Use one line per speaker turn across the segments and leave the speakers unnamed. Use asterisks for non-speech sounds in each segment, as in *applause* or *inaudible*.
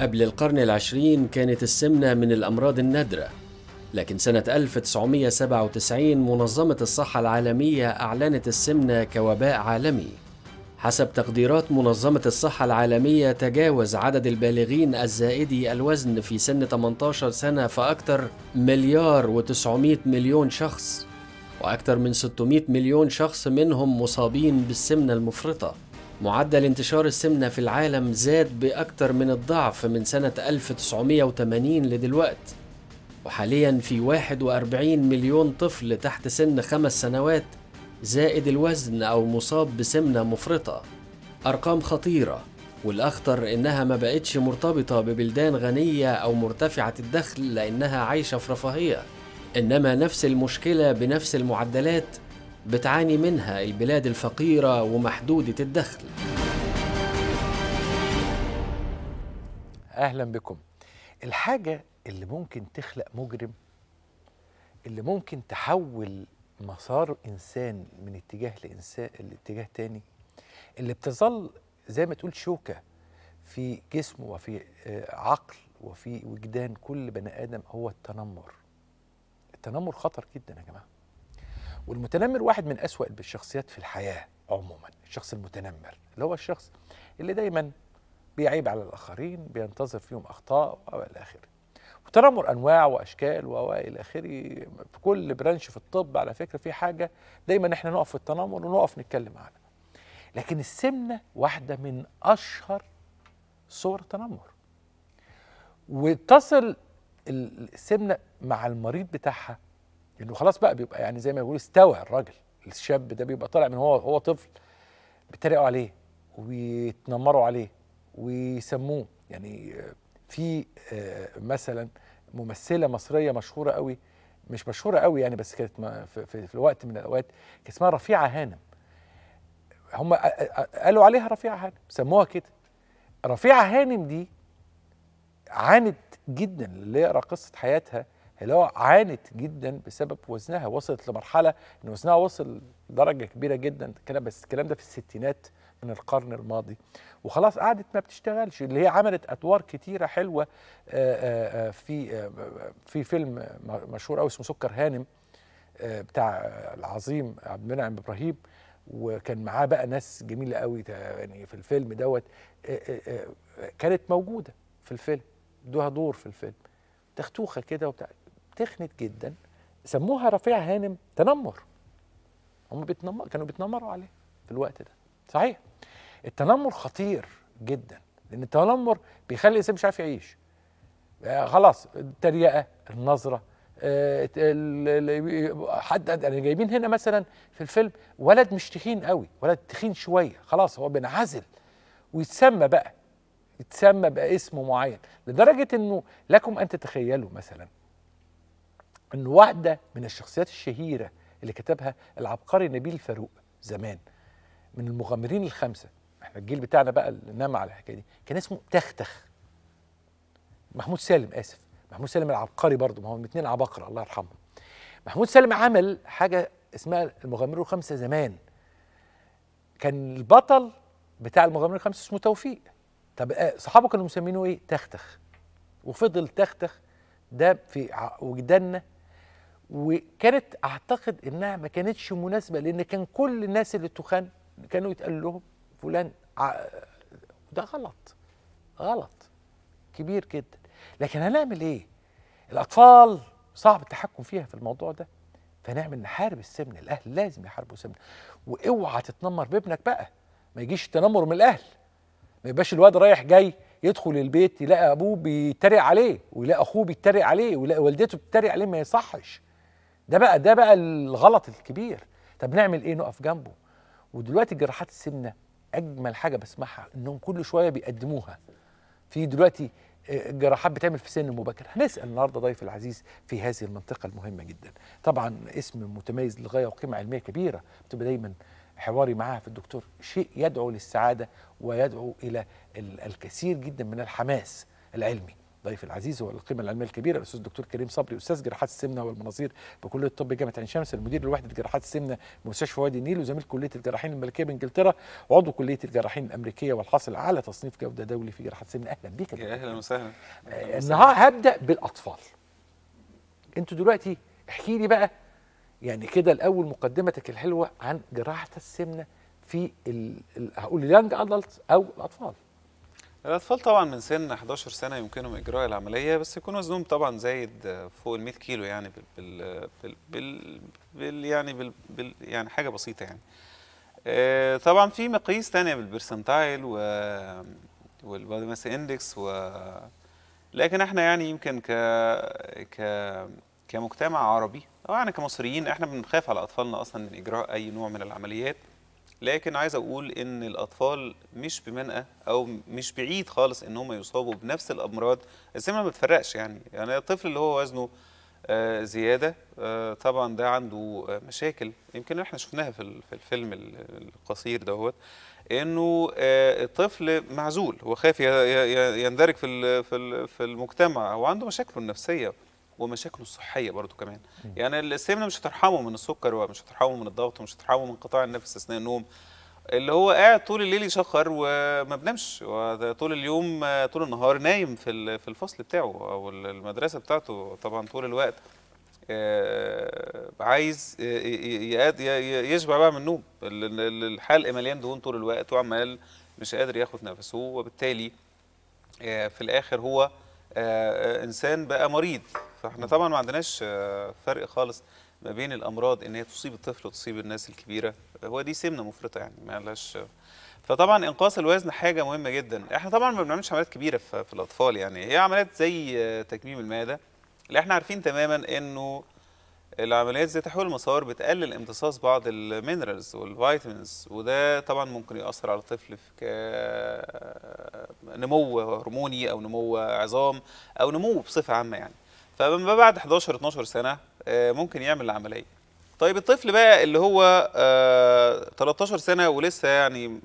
قبل القرن العشرين كانت السمنة من الأمراض النادرة لكن سنة 1997 منظمة الصحة العالمية أعلنت السمنة كوباء عالمي حسب تقديرات منظمة الصحة العالمية تجاوز عدد البالغين الزائدي الوزن في سن 18 سنة فأكثر مليار و900 مليون شخص وأكثر من 600 مليون شخص منهم مصابين بالسمنة المفرطة معدل انتشار السمنة في العالم زاد بأكثر من الضعف من سنة 1980 لدلوقت وحاليا في 41 مليون طفل تحت سن خمس سنوات زائد الوزن أو مصاب بسمنة مفرطة أرقام خطيرة والأخطر إنها ما بقتش مرتبطة ببلدان غنية أو مرتفعة الدخل لأنها عايشة في رفاهية انما نفس المشكله بنفس المعدلات بتعاني منها البلاد الفقيره ومحدوده الدخل
اهلا بكم الحاجه اللي ممكن تخلق مجرم اللي ممكن تحول مسار انسان من اتجاه لانسان لاتجاه تاني اللي بتظل زي ما تقول شوكه في جسم وفي آه، عقل وفي وجدان كل بني ادم هو التنمر التنمر خطر جدا يا جماعه والمتنمر واحد من أسوأ الشخصيات في الحياة عموما الشخص المتنمر اللي هو الشخص اللي دايما بيعيب على الآخرين بينتظر فيهم أخطاء وإلى آخره والتنمر أنواع وأشكال وإلى آخره في كل برانش في الطب على فكرة في حاجة دايما إحنا نقف في التنمر ونقف نتكلم عنها لكن السمنة واحدة من أشهر صور التنمر وتصل السمنه مع المريض بتاعها انه خلاص بقى بيبقى يعني زي ما بيقولوا استوى الراجل الشاب ده بيبقى طالع من هو هو طفل بيتريقوا عليه ويتنمروا عليه ويسموه يعني في آه، مثلا ممثله مصريه مشهوره قوي مش مشهوره قوي يعني بس كانت في, في, الوقت وقت من الاوقات كان اسمها رفيعه هانم هم آه، آه، قالوا عليها رفيعه هانم سموها كده رفيعه هانم دي عانت جدا اللي يقرا قصه حياتها اللي هو عانت جدا بسبب وزنها وصلت لمرحله ان وزنها وصل درجه كبيره جدا كان بس الكلام ده في الستينات من القرن الماضي وخلاص قعدت ما بتشتغلش اللي هي عملت ادوار كتيره حلوه آه، آه، آه، في في فيلم مشهور قوي اسمه سكر هانم بتاع العظيم عبد المنعم ابراهيم وكان معاه بقى ناس جميله قوي يعني في الفيلم دوت كانت موجوده في الفيلم دوها دور في الفيلم تختوخه كده وبتاع تخنت جدا سموها رفيع هانم تنمر هم بيتنمر كانوا بيتنمروا عليه في الوقت ده صحيح التنمر خطير جدا لان التنمر بيخلي الانسان مش عارف يعيش آه خلاص التريقه النظره آه حد يعني جايبين هنا مثلا في الفيلم ولد مش تخين قوي ولد تخين شويه خلاص هو بينعزل ويتسمى بقى يتسمى باسم معين لدرجه انه لكم ان تتخيلوا مثلا ان واحده من الشخصيات الشهيره اللي كتبها العبقري نبيل فاروق زمان من المغامرين الخمسه احنا الجيل بتاعنا بقى اللي نام على الحكايه دي كان اسمه تختخ محمود سالم اسف محمود سالم العبقري برضه ما هو الاثنين عباقره الله يرحمه محمود سالم عمل حاجه اسمها المغامرون الخمسه زمان كان البطل بتاع المغامرين الخمسه اسمه توفيق طب آه، صحابه كانوا مسمينه ايه تختخ وفضل تختخ ده في وجداننا وكانت اعتقد انها ما كانتش مناسبه لان كان كل الناس اللي تخان كانوا يتقال لهم فلان ده غلط غلط كبير جدا لكن هنعمل ايه الاطفال صعب التحكم فيها في الموضوع ده فنعمل نحارب السمن الاهل لازم يحاربوا سمن واوعى تتنمر بابنك بقى ما يجيش تنمر من الاهل ما يبقاش الواد رايح جاي يدخل البيت يلاقي ابوه بيتريق عليه ويلاقي اخوه بيتريق عليه ويلاقي والدته بتتريق عليه ما يصحش ده بقى ده بقى الغلط الكبير طب نعمل ايه نقف جنبه ودلوقتي جراحات السمنه اجمل حاجه بسمعها انهم كل شويه بيقدموها في دلوقتي الجراحات آه، بتعمل في سن مبكر هنسال النهارده ضيف العزيز في هذه المنطقه المهمه جدا طبعا اسم متميز للغايه وقيمه علميه كبيره بتبقى دايما حواري معاها في الدكتور شيء يدعو للسعادة ويدعو إلى الكثير جدا من الحماس العلمي ضيف العزيز هو القيمة العلمية الكبيرة الأستاذ الدكتور كريم صبري أستاذ جراحات السمنة والمناظير بكلية الطب جامعة عين شمس المدير لوحدة جراحات السمنة بمستشفى وادي النيل وزميل كلية الجراحين الملكية بإنجلترا وعضو كلية الجراحين الأمريكية والحاصل على تصنيف جودة دولي في جراحات السمنة أهلا بيك يا أهلا وسهلا آه، النهار هبدأ بالأطفال أنتوا دلوقتي احكي لي بقى يعني كده الاول مقدمتك الحلوه عن جراحه السمنه في هقول اليانج ادلتس او الاطفال
الاطفال طبعا من سن 11 سنه يمكنهم اجراء العمليه بس يكون وزنهم طبعا زايد فوق ال 100 كيلو يعني بال بال بال, بال يعني بال, بال يعني حاجه بسيطه يعني آه، طبعا في مقاييس ثانيه بالبرسنتايل و والبادي ماس اندكس و لكن احنا يعني يمكن ك ك كمجتمع عربي او احنا يعني كمصريين احنا بنخاف على اطفالنا اصلا من اجراء اي نوع من العمليات لكن عايز اقول ان الاطفال مش بمنأى او مش بعيد خالص ان هم يصابوا بنفس الامراض السن ما بتفرقش يعني يعني الطفل اللي هو وزنه آه، زياده آه، طبعا ده عنده مشاكل يمكن احنا شفناها في الفيلم القصير دهوت انه آه، الطفل معزول هو خايف يندرج في في المجتمع وعنده مشاكله النفسيه ومشاكله الصحيه برضه كمان يعني السمنه مش هترحمه من السكر ومش هترحمه من الضغط ومش هترحمه من قطاع النفس اثناء النوم اللي هو قاعد طول الليل يشخر وما بنامش طول اليوم طول النهار نايم في في الفصل بتاعه او المدرسه بتاعته طبعا طول الوقت آه، عايز آه، يشبع بقى من النوم الحلق مليان دهون طول الوقت وعمال مش قادر ياخد نفسه وبالتالي آه، في الاخر هو آه، آه، انسان بقى مريض فاحنا طبعا ما عندناش آه، فرق خالص ما بين الامراض ان هي تصيب الطفل وتصيب الناس الكبيره هو دي سمنه مفرطه يعني ما لهاش فطبعا انقاص الوزن حاجه مهمه جدا احنا طبعا ما بنعملش عمليات كبيره في الاطفال يعني هي عمليات زي تكميم المعده اللي احنا عارفين تماما انه العمليات ذات تحويل المسار بتقلل امتصاص بعض المينرالز والفيتامينز وده طبعا ممكن يأثر على الطفل في نمو هرموني او نمو عظام او نمو بصفه عامه يعني فما بعد 11 12 سنه آه، ممكن يعمل العمليه طيب الطفل بقى اللي هو 13 آه، سنه ولسه يعني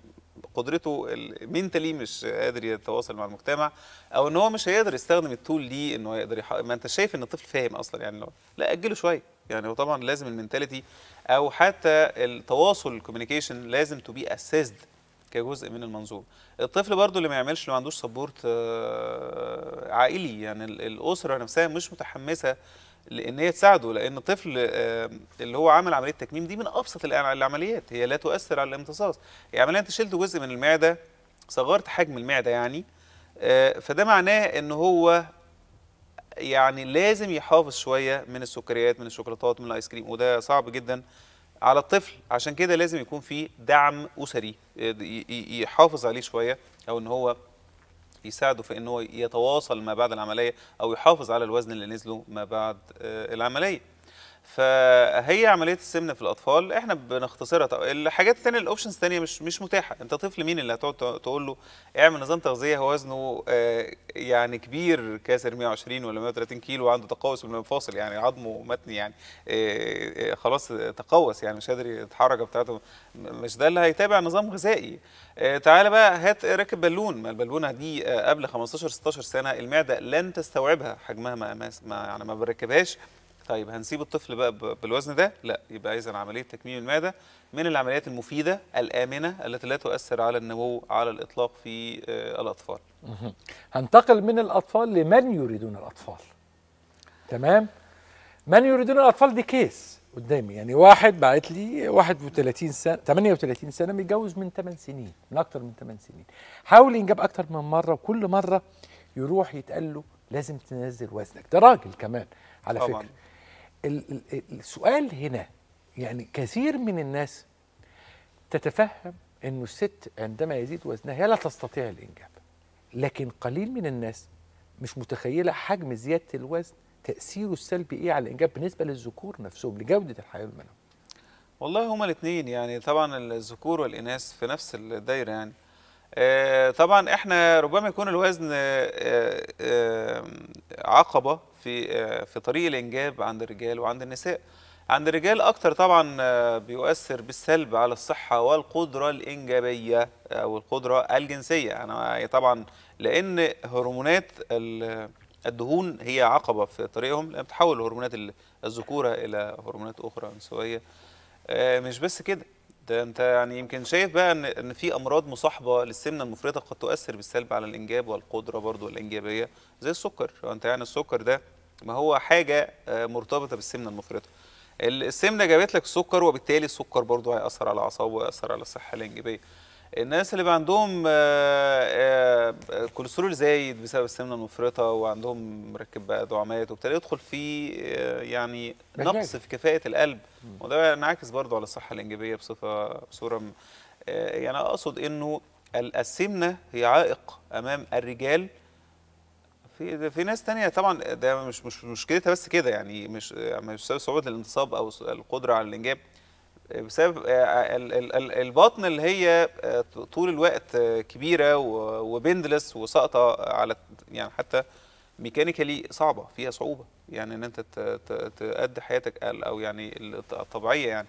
قدرته المينتالي مش قادر يتواصل مع المجتمع او ان هو مش هيقدر يستخدم التول دي انه يقدر يحقق ما انت شايف ان الطفل فاهم اصلا يعني لو لا اجله شويه يعني وطبعا لازم المنتاليتي او حتى التواصل الكوميونيكيشن لازم تو بي اسيست كجزء من المنظومه الطفل برضو اللي ما يعملش اللي ما عندوش سبورت آه، عائلي يعني الاسره نفسها مش متحمسه لان هي تساعده لان الطفل آه، اللي هو عمل عمليه تكميم دي من ابسط العمليات هي لا تؤثر على الامتصاص هي يعني عمليه انت شلت جزء من المعده صغرت حجم المعده يعني آه، فده معناه ان هو يعني لازم يحافظ شويه من السكريات من الشوكولاتات من الايس كريم وده صعب جدا على الطفل عشان كده لازم يكون في دعم اسري آه، يحافظ عليه شويه او ان هو يساعده في ان هو يتواصل ما بعد العمليه او يحافظ على الوزن اللي نزله ما بعد آه، العمليه فهي عمليه السمنه في الاطفال احنا بنختصرها الحاجات الثانيه الاوبشنز الثانيه مش مش متاحه انت طفل مين اللي هتقعد تقول له اعمل نظام تغذيه هو وزنه آه، يعني كبير كاسر 120 ولا 130 كيلو وعنده تقوس بالمفاصل يعني عظمه متني يعني آه، آه، خلاص تقوس يعني مش قادر يتحرك بتاعته مش ده اللي هيتابع نظام غذائي تعالى بقى هات راكب بالون ما البالونه دي قبل 15 16 سنه المعده لن تستوعبها حجمها ما يعني ما بركبهاش طيب هنسيب الطفل بقى بالوزن ده لا يبقى اذا عمليه تكميم المعده من العمليات المفيده الامنه التي لا تؤثر على النمو على الاطلاق في آه، الاطفال
هنتقل من الاطفال لمن يريدون الاطفال تمام من يريدون الاطفال دي كيس قدامي يعني واحد بعت لي 31 سنه 38 سنه متجوز من 8 سنين من اكتر من 8 سنين حاول ينجب اكتر من مره وكل مره يروح يتقال له لازم تنزل وزنك ده راجل كمان على طبعًا. فكره السؤال هنا يعني كثير من الناس تتفهم انه الست عندما يزيد وزنها هي لا تستطيع الانجاب لكن قليل من الناس مش متخيله حجم زياده الوزن تاثيره السلبي ايه على الانجاب بالنسبه للذكور نفسهم لجوده الحياه المنويه
والله هما الاثنين يعني طبعا الذكور والاناث في نفس الدايره يعني آه، طبعا احنا ربما يكون الوزن آه، آه، عقبه في في طريق الانجاب عند الرجال وعند النساء عند الرجال اكتر طبعا بيؤثر بالسلب على الصحه والقدره الانجابيه او القدره الجنسيه انا طبعا لان هرمونات الدهون هي عقبه في طريقهم لان بتحول هرمونات الذكوره الى هرمونات اخرى نسويه مش بس كده ده انت يعني يمكن شايف بقى ان ان في امراض مصاحبه للسمنه المفرطه قد تؤثر بالسلب على الانجاب والقدره برضو الانجابيه زي السكر انت يعني السكر ده ما هو حاجه آه، مرتبطه بالسمنه المفرطه السمنه جابت لك السكر وبالتالي السكر برضو هياثر على اعصابه وهياثر على الصحه الانجابيه الناس اللي بقى عندهم آه، آه، آه، كوليسترول زايد بسبب السمنه المفرطه وعندهم مركب بقى دعامات وبالتالي يدخل في يعني نقص في كفاءه القلب وده انعكس برضه على الصحه الانجابيه بصفه بصوره يعني اقصد انه السمنه هي عائق امام الرجال في في ناس تانية طبعا ده مش مش مشكلتها بس كده يعني مش مش بسبب صعوبه الانتصاب او القدره على الانجاب بسبب آه، البطن اللي هي آه، طول الوقت آه، كبيره وبندلس وساقطه على يعني حتى ميكانيكالي صعبه فيها صعوبه يعني ان انت تأدي حياتك او يعني الطبيعيه يعني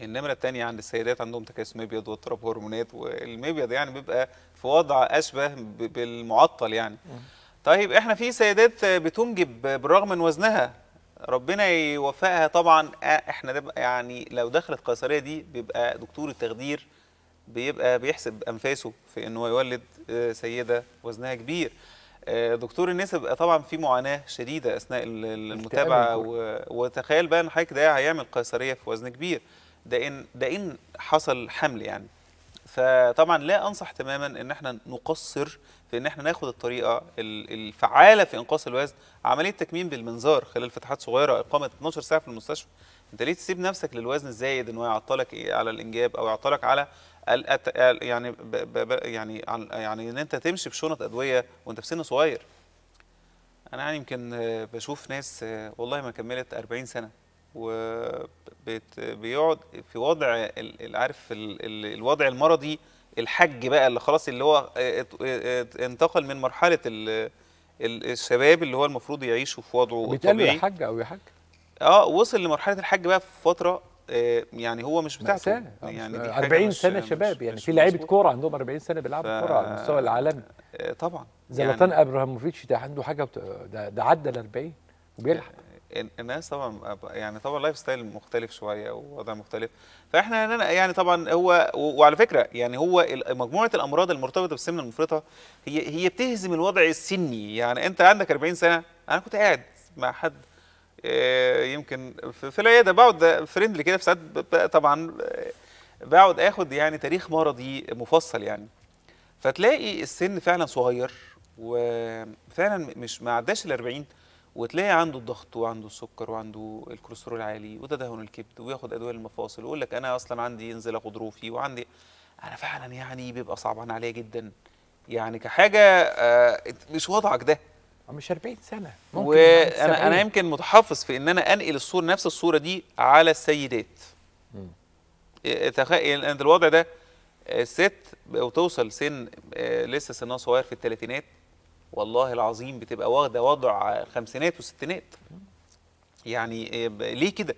النمره الثانيه عند السيدات عندهم تكيس مبيض واضطراب هرمونات والمبيض يعني بيبقى في وضع اشبه بالمعطل يعني طيب احنا في سيدات بتنجب بالرغم من وزنها ربنا يوفقها طبعا آه، احنا يعني لو دخلت قيصريه دي بيبقى دكتور التخدير بيبقى بيحسب انفاسه في ان هو يولد آه، سيده وزنها كبير آه، دكتور النساء بيبقى طبعا في معاناه شديده اثناء المتابعه وتخيل بقى ان حضرتك ده هيعمل قيصريه في وزن كبير ده ان ده ان حصل حمل يعني فطبعا لا انصح تماما ان احنا نقصر في ان احنا ناخد الطريقه الفعاله في انقاص الوزن عمليه تكميم بالمنظار خلال فتحات صغيره اقامه 12 ساعه في المستشفى انت ليه تسيب نفسك للوزن الزايد ان هو يعطلك ايه على الانجاب او يعطلك على الأت... يعني ب... ب... يعني يعني ان انت تمشي بشنط ادويه وانت في سن صغير انا يعني يمكن بشوف ناس والله ما كملت 40 سنه وبيقعد في وضع عارف الوضع المرضي الحج بقى اللي خلاص اللي هو انتقل من مرحله الشباب اللي هو المفروض يعيشوا في وضعه الطبيعي يا حاج او يا حاج اه وصل لمرحله الحج بقى في فتره آه، يعني هو مش بتاعته آه، يعني 40 سنه مش شباب يعني في لعيبه كوره
عندهم 40 سنه بيلعبوا ف... كوره على المستوى العالمي آه، طبعا زلطان يعني ابراهيموفيتش ده عنده حاجه ده, ده عدى ال 40 وبيلعب
الناس طبعا يعني طبعا لايف ستايل مختلف شويه ووضع مختلف فاحنا يعني طبعا هو وعلى فكره يعني هو مجموعه الامراض المرتبطه بالسمنه المفرطه هي هي بتهزم الوضع السني يعني انت عندك 40 سنه انا كنت قاعد مع حد آه، يمكن في العياده بقعد فريندلي كده في ساعات طبعا آه، بقعد اخد يعني تاريخ مرضي مفصل يعني فتلاقي السن فعلا صغير وفعلا مش ما عداش ال 40 وتلاقي عنده الضغط وعنده السكر وعنده الكوليسترول عالي وتدهن الكبد وياخد ادويه المفاصل ويقول لك انا اصلا عندي ينزل غضروفي وعندي انا فعلا يعني بيبقى صعبان عليا جدا يعني كحاجه آه مش
وضعك ده آه، مش 40 سنه ممكن وانا انا
يمكن متحفظ في ان انا انقل الصوره نفس الصوره دي على السيدات آه، تخيل يعني ان الوضع ده آه، ست وتوصل سن لسه سنها صغير في الثلاثينات والله العظيم بتبقى واخده وضع خمسينات وستينات يعني آه، ليه كده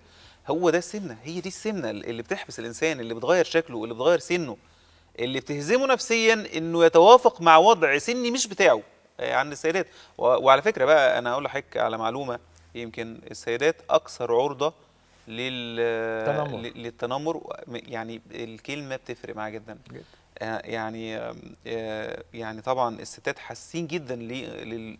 هو ده السمنه هي دي السمنه اللي بتحبس الانسان اللي بتغير شكله اللي بتغير سنه اللي بتهزمه نفسيا انه يتوافق مع وضع سني مش بتاعه آه، عند السيدات وعلى فكره بقى انا هقول لحضرتك على معلومه يمكن السيدات اكثر عرضه لل... للتنمر يعني الكلمه بتفرق معاها جدا, جدا. آه، يعني آه، يعني طبعا الستات حاسين جدا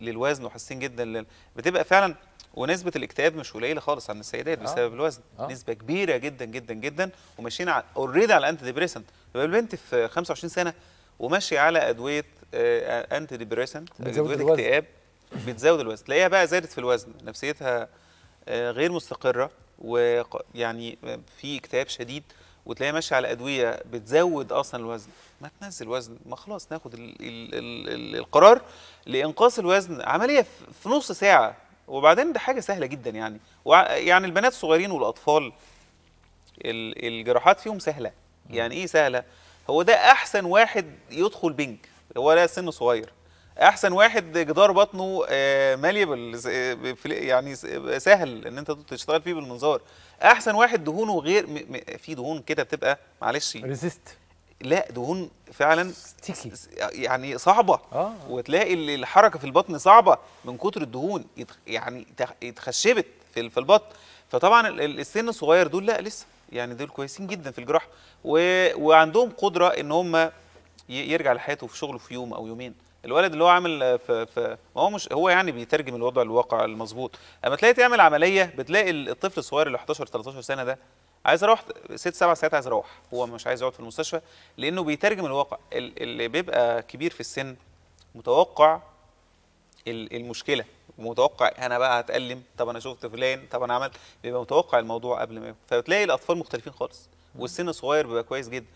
للوزن وحاسين جدا لل... بتبقى فعلا ونسبه الاكتئاب مش قليله خالص عن السيدات آه، بسبب الوزن أوه. نسبه كبيره جدا جدا جدا وماشيين على اوريدي على انتي ديبريسنت البنت في 25 سنه وماشيه على ادويه انتي ديبريسنت ادويه اكتئاب بتزود الوزن تلاقيها بقى زادت في الوزن نفسيتها غير مستقره ويعني في اكتئاب شديد وتلاقيها ماشيه على ادويه بتزود اصلا الوزن ما تنزل وزن ما خلاص ناخد الـ الـ الـ القرار لانقاص الوزن عمليه في نص ساعه وبعدين ده حاجه سهله جدا يعني يعني البنات الصغيرين والاطفال الجراحات فيهم سهله يعني ايه سهله هو ده احسن واحد يدخل بنك هو ده سن صغير احسن واحد جدار بطنه ماليبل آه، يعني سهل ان انت تشتغل فيه بالمنظار احسن واحد دهونه غير في دهون كده بتبقى معلش ريزيست لا دهون فعلا ستيكي يعني صعبه آه. وتلاقي الحركه في البطن صعبه من كتر الدهون يعني اتخشبت في البطن فطبعا السن الصغير دول لا لسه يعني دول كويسين جدا في الجراحه وعندهم قدره ان هم يرجع لحياته في شغله في يوم او يومين الولد اللي هو عامل في آه، في هو مش هو يعني بيترجم الوضع الواقع المظبوط اما تلاقي تعمل عمليه بتلاقي الطفل الصغير اللي 11 13 سنه ده عايز اروح ست سبع ساعات عايز اروح هو مش عايز يقعد في المستشفى لانه بيترجم الواقع اللي بيبقى كبير في السن متوقع المشكله متوقع انا بقى هتالم طب انا شفت فلان طب انا عملت بيبقى متوقع الموضوع قبل ما فتلاقي الاطفال مختلفين خالص والسن الصغير بيبقى كويس جدا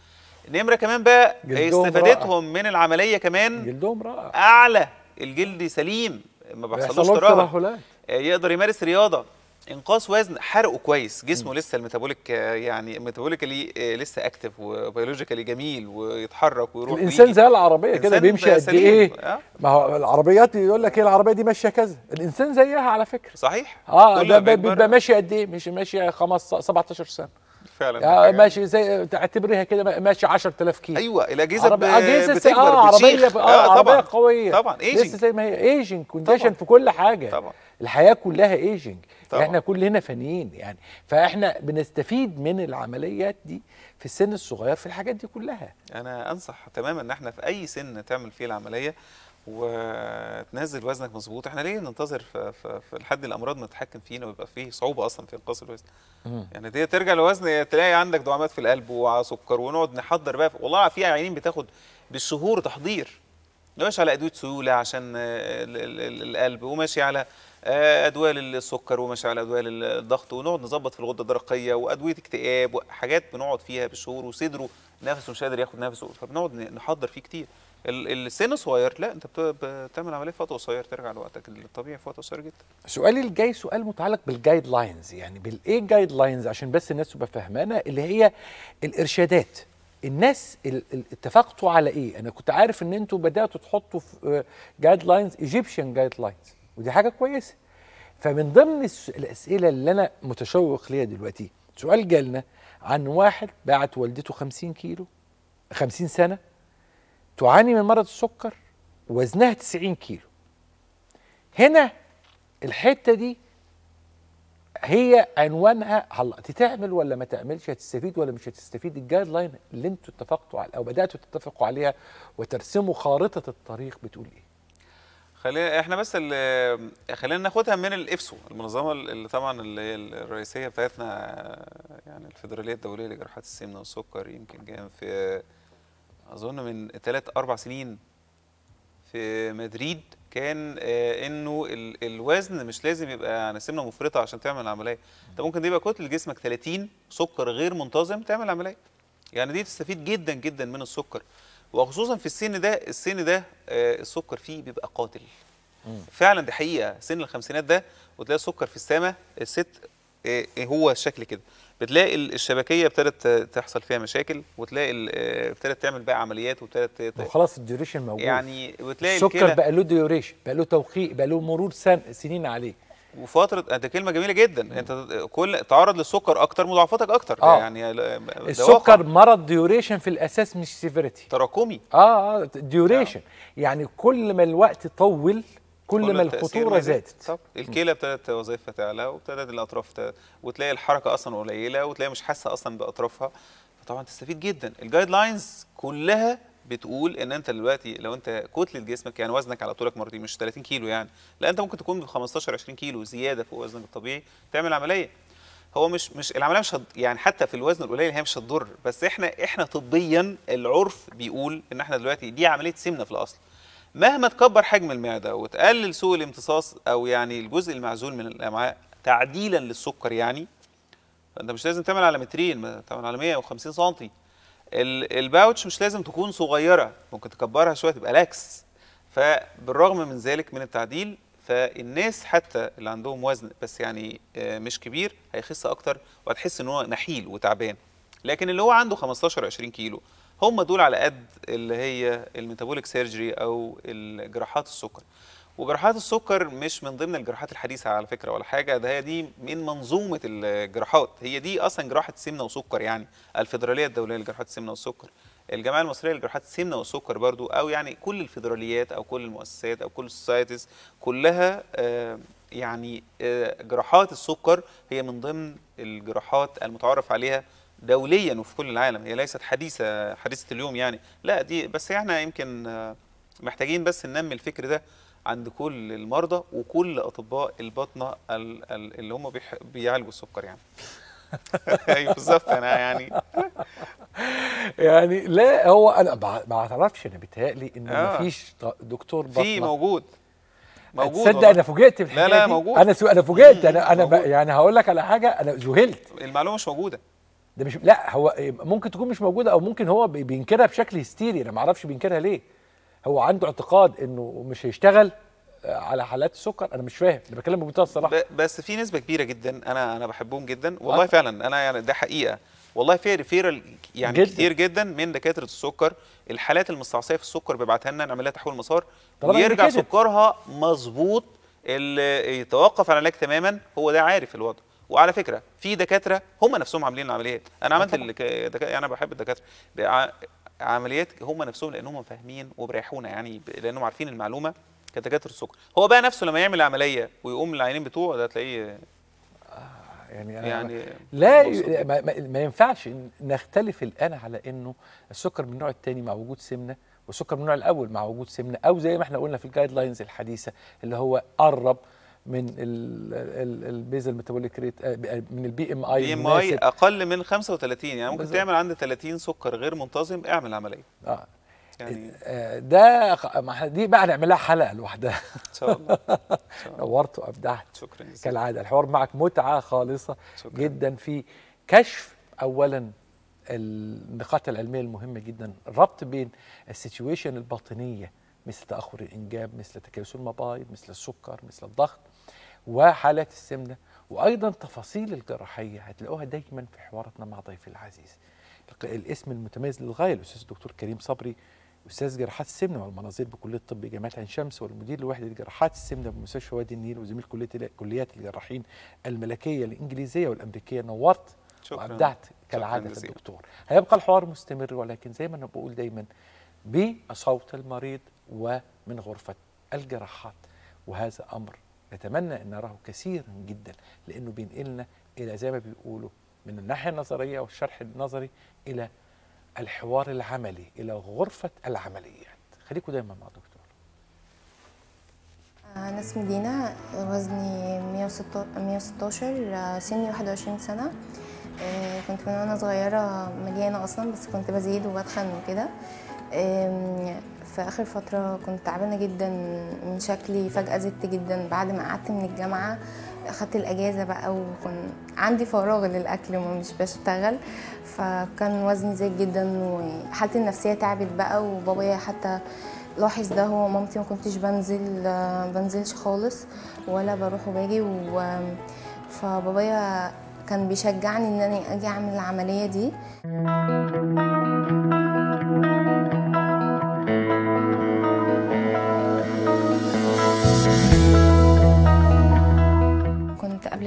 نمره كمان بقى استفادتهم رائع. من العمليه كمان جلدهم رائع اعلى الجلد سليم ما بيحصلوش ترهل آه، يقدر يمارس رياضه انقاص وزن حرقه كويس جسمه م. لسه الميتابوليك آه، يعني ميتابوليكالي آه، لسه اكتف وبيولوجيكالي جميل ويتحرك ويروح الانسان زي العربيه كده بيمشي قد ايه أه؟
ما هو العربيات يقول لك ايه العربيه دي ماشيه كذا الانسان زيها على فكره
صحيح اه ده بيبقى
ماشي قد ايه مش ماشي 15 17 سنه فعلا آه، ماشي زي تعتبريها كده ماشي 10000 كيلو ايوه الاجهزه عرب... اجهزه آه، بتكبر اه عربيه ب... آه, آه عربيه قويه طبعا ايجنج لسه زي ما هي ايجنج كونديشن في كل حاجه طبعا الحياه كلها ايجنج طبعا. احنا كلنا فنيين يعني فاحنا بنستفيد من العمليات دي في السن الصغير في الحاجات دي كلها
انا انصح تماما ان احنا في اي سن تعمل فيه العمليه وتنزل وزنك مظبوط احنا ليه ننتظر في, في, في لحد الامراض ما تتحكم فينا ويبقى فيه صعوبه اصلا في انقاص الوزن يعني دي ترجع لوزن تلاقي عندك دعامات في القلب وسكر ونقعد نحضر بقى والله في عيانين بتاخد بالشهور تحضير ماشي على ادويه سيوله عشان القلب وماشي على آه، ادويه للسكر وماشي على ادويه للضغط ونقعد نظبط في الغده الدرقيه وادويه اكتئاب وحاجات بنقعد فيها بالشهور وصدره نفسه مش قادر ياخد نفسه فبنقعد نحضر فيه كتير السن صغير لا انت بتعمل عمليه في وقت قصير ترجع لوقتك الطبيعي في وقت قصير جدا
سؤالي الجاي سؤال متعلق بالجايد لاينز يعني بالايه جايد لاينز عشان بس الناس تبقى فاهمانه اللي هي الارشادات الناس اتفقتوا على ايه انا كنت عارف ان انتوا بداتوا تحطوا في جايد لاينز ايجيبشن جايد لاينز ودي حاجه كويسه فمن ضمن الاسئله اللي انا متشوق ليها دلوقتي سؤال جالنا عن واحد باعت والدته 50 كيلو 50 سنه تعاني من مرض السكر وزنها 90 كيلو هنا الحته دي هي عنوانها هلا تعمل ولا ما تعملش هتستفيد ولا مش هتستفيد الجايد لاين اللي انتوا اتفقتوا على او بداتوا تتفقوا عليها وترسموا خارطه الطريق بتقول ايه
خلينا احنا بس خلينا ناخدها من الافسو المنظمه اللي طبعا اللي هي الرئيسيه بتاعتنا يعني الفيدراليه الدوليه لجراحات السمنه والسكر يمكن جايه في اظن من ثلاث اربع سنين في مدريد كان آه، انه الوزن مش لازم يبقى يعني سمنه مفرطه عشان تعمل العمليه انت ممكن تبقى كتله جسمك 30 سكر غير منتظم تعمل عمليه يعني دي تستفيد جدا جدا من السكر وخصوصا في السن ده السن ده آه، السكر فيه بيبقى قاتل مم. فعلا دي حقيقه سن الخمسينات ده وتلاقي السكر في السماء الست آه، هو الشكل كده بتلاقي الشبكيه ابتدت تحصل فيها مشاكل وتلاقي آه، ابتدت تعمل بقى عمليات وابتدت
وخلاص الديوريشن موجود يعني
وتلاقي السكر بقى
له ديوريشن بقى له توقيت بقى له مرور سن سنين عليه
وفتره ده إيه كلمه جميله جدا مم. انت كل تعرض للسكر اكتر مضاعفاتك اكتر آه. يعني السكر
مرض ديوريشن في الاساس مش سيفيريتي تراكمي اه اه ديوريشن آه. يعني كل ما الوقت طول كل ما الخطوره زادت
طب الكلى ابتدت وظيفتها تعلى وابتدت الاطراف ت... وتلاقي الحركه اصلا قليله وتلاقي مش حاسه اصلا باطرافها فطبعا تستفيد جدا الجايد لاينز كلها بتقول ان انت دلوقتي لو انت كتله جسمك يعني وزنك على طولك مرتين مش 30 كيلو يعني لا انت ممكن تكون ب 15 20 كيلو زياده فوق وزنك الطبيعي تعمل عمليه هو مش مش العمليه مش هد يعني حتى في الوزن القليل هي مش هتضر بس احنا احنا طبيا العرف بيقول ان احنا دلوقتي دي عمليه سمنه في الاصل مهما تكبر حجم المعده وتقلل سوء الامتصاص او يعني الجزء المعزول من الامعاء تعديلا للسكر يعني فانت مش لازم تعمل على مترين تعمل على 150 سم الباوتش مش لازم تكون صغيره ممكن تكبرها شويه تبقى لاكس فبالرغم من ذلك من التعديل فالناس حتى اللي عندهم وزن بس يعني آه، مش كبير هيخس اكتر وهتحس ان هو نحيل وتعبان لكن اللي هو عنده 15 20 كيلو هم دول على قد اللي هي الميتابوليك سيرجري او جراحات السكر وجراحات السكر مش من ضمن الجراحات الحديثه على فكره ولا حاجه ده هي دي من منظومه الجراحات هي دي اصلا جراحه سمنه وسكر يعني الفيدراليه الدوليه لجراحات السمنه والسكر الجمعيه المصريه لجراحات السمنه والسكر برضو او يعني كل الفيدراليات او كل المؤسسات او كل السوسايتيز كلها آه، يعني آه، جراحات السكر هي من ضمن الجراحات المتعارف عليها دوليا وفي كل العالم هي ليست حديثه حديثه اليوم يعني لا دي بس احنا يمكن آه، محتاجين بس ننمي الفكر ده عند كل المرضى وكل اطباء البطنه اللي هم بيعالجوا السكر يعني
*laughs* ايوه بالظبط انا يعني *laughs* يعني لا هو انا ما اعترفش انا بيتهيألي ان آه. مفيش دكتور بطنه في موجود
موجود تصدق انا
فوجئت بالحكايه لا لا موجود انا انا فوجئت انا انا يعني هقول لك على حاجه انا ذهلت المعلومه مش موجوده ده مش لا هو ممكن تكون مش موجوده او ممكن هو بينكرها بشكل هستيري انا ما اعرفش بينكرها ليه هو عنده اعتقاد انه مش هيشتغل آه، على حالات السكر انا مش فاهم انا بتكلم بمنتهى الصراحه
بس في نسبه كبيره جدا انا انا بحبهم جدا والله أه. فعلا انا يعني ده حقيقه والله في ريفيرال يعني جداً. كتير جدا من دكاتره السكر الحالات المستعصيه في السكر بيبعتها لنا نعمل لها تحويل مسار ويرجع سكرها مظبوط اللي يتوقف عن العلاج تماما هو ده عارف الوضع وعلى فكره في دكاتره هم نفسهم عاملين العمليات انا عملت الدكاتره يعني انا بحب الدكاتره عمليات هم نفسهم لانهم فاهمين وبيريحونا يعني لانهم عارفين المعلومه كدكاتره السكر هو بقى نفسه لما يعمل العمليه ويقوم العينين بتوعه ده تلاقيه آه، يعني, أنا يعني لا ي...
ما, ما ينفعش نختلف الان على انه السكر من النوع الثاني مع وجود سمنه والسكر من النوع الاول مع وجود سمنه او زي ما احنا قلنا في الجايد لاينز الحديثه اللي هو قرب من البيزل ميتابوليك ريت من البي ام اي بي ام اي
اقل من 35 يعني ممكن تعمل عند 30 سكر غير منتظم اعمل عمليه
اه يعني آه، ده دي بقى نعملها حلقه لوحدها ان شاء الله *laughs* نورت وابدعت شكرا كالعاده الحوار معك متعه خالصه شكرا. جدا في كشف اولا النقاط العلميه المهمه جدا الربط بين السيتويشن الباطنيه مثل تاخر الانجاب مثل تكيس المبايض مثل السكر مثل الضغط وحالات السمنه وايضا تفاصيل الجراحيه هتلاقوها دايما في حواراتنا مع ضيفي العزيز الاسم المتميز للغايه الاستاذ الدكتور كريم صبري استاذ جراحات السمنه والمناظير بكليه الطب جامعه عين شمس والمدير لوحده جراحات السمنه بمستشفى وادي النيل وزميل كليه كليات الجراحين الملكيه الانجليزيه والامريكيه نورت وابدعت كالعاده شكرا الدكتور هيبقى الحوار مستمر ولكن زي ما انا بقول دايما بصوت المريض ومن غرفه الجراحات وهذا امر نتمنى أن نراه كثيرا جدا لأنه بينقلنا إلى زي ما بيقولوا من الناحية النظرية والشرح النظري إلى الحوار العملي إلى غرفة العمليات خليكم دايما مع دكتور
آه، أنا اسمي دينا وزني 116 آه، سني 21 سنة آه، كنت من وأنا صغيرة مليانة أصلا بس كنت بزيد وبتخن وكده في اخر فتره كنت تعبانه جدا من شكلي فجاه زدت جدا بعد ما قعدت من الجامعه اخدت الاجازه بقى وكان عندي فراغ للاكل ومش بشتغل فكان وزني زاد جدا وحالتي النفسيه تعبت بقى وبابايا حتى لاحظ ده هو مامتي ما كنتش بنزل بنزلش خالص ولا بروح وباجي و فبابايا كان بيشجعني ان انا اجي اعمل العمليه دي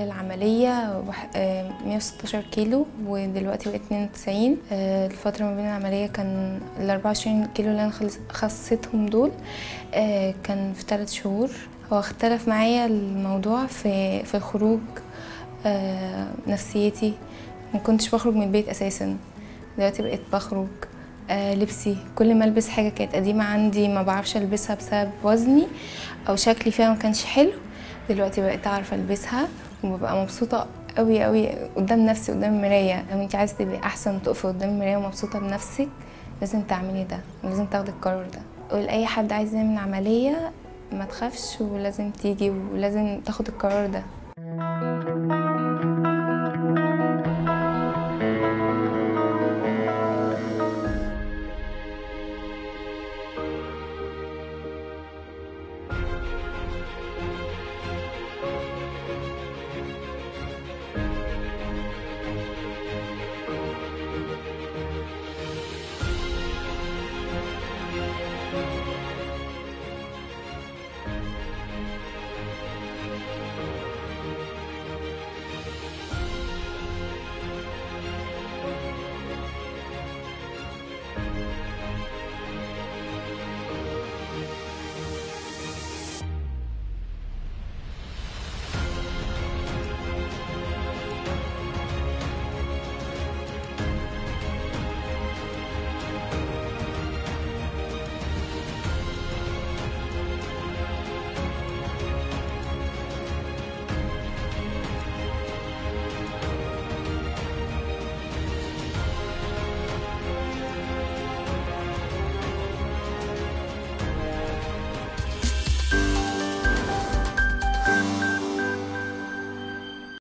قبل العملية 116 كيلو ودلوقتي بقيت 92 آه، الفترة ما بين العملية كان ال 24 كيلو اللي أنا خسيتهم دول آه، كان في 3 شهور هو اختلف معايا الموضوع في, في الخروج آه، نفسيتي ما كنتش بخرج من البيت أساسا دلوقتي بقيت بخرج لبسي كل ما البس حاجه كانت قديمه عندي ما بعرفش البسها بسبب وزني او شكلي فيها ما كانش حلو دلوقتي بقيت عارفه البسها وببقى مبسوطه قوي قوي قدام نفسي قدام المرايه لو انت عايزه تبقي احسن تقفي قدام المرايه ومبسوطه بنفسك لازم تعملي ده ولازم تاخدي القرار ده قول اي حد عايز يعمل عمليه ما تخافش ولازم تيجي ولازم تاخد القرار ده